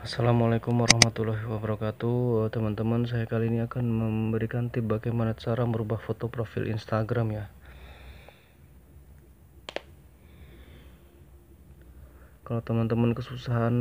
Assalamualaikum warahmatullahi wabarakatuh eh, teman-teman saya kali ini akan memberikan tip bagaimana cara merubah foto profil Instagram ya kalau teman-teman kesusahan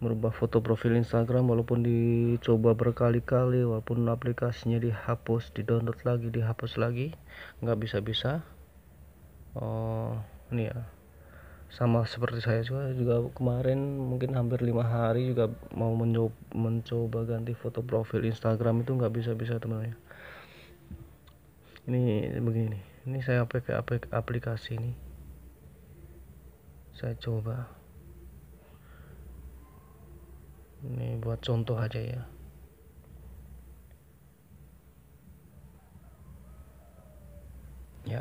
merubah foto profil Instagram walaupun dicoba berkali-kali walaupun aplikasinya dihapus didownload lagi dihapus lagi nggak bisa-bisa oh ini ya sama seperti saya juga juga kemarin mungkin hampir lima hari juga mau mencoba, mencoba ganti foto profil Instagram itu nggak bisa bisa teman-teman ya. ini begini ini saya pakai aplikasi ini saya coba ini buat contoh aja ya ya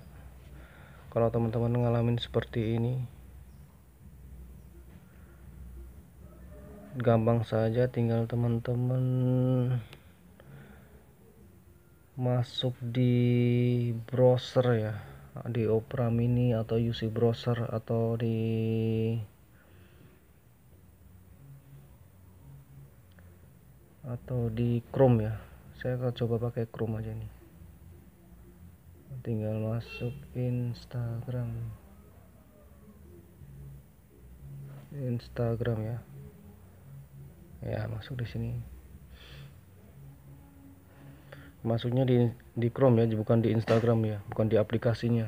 kalau teman-teman ngalamin seperti ini gampang saja tinggal teman-teman masuk di browser ya di Opera Mini atau UC browser atau di atau di Chrome ya saya akan coba pakai Chrome aja nih tinggal masuk Instagram Instagram ya ya masuk di sini masuknya di di Chrome ya bukan di Instagram ya bukan di aplikasinya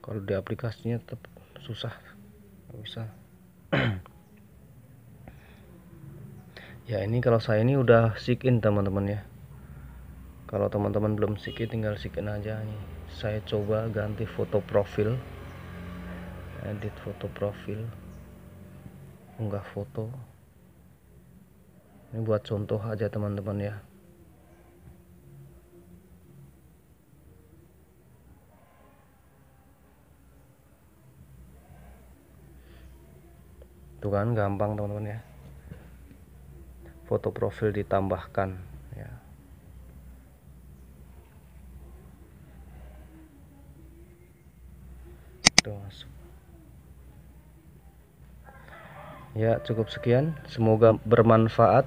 kalau di aplikasinya tetap susah nggak bisa ya ini kalau saya ini udah sign in teman-teman ya kalau teman-teman belum sign in tinggal sign in aja nih saya coba ganti foto profil edit foto profil unggah foto ini buat contoh aja teman-teman ya tuh kan gampang teman-teman ya foto profil ditambahkan ya ya cukup sekian semoga bermanfaat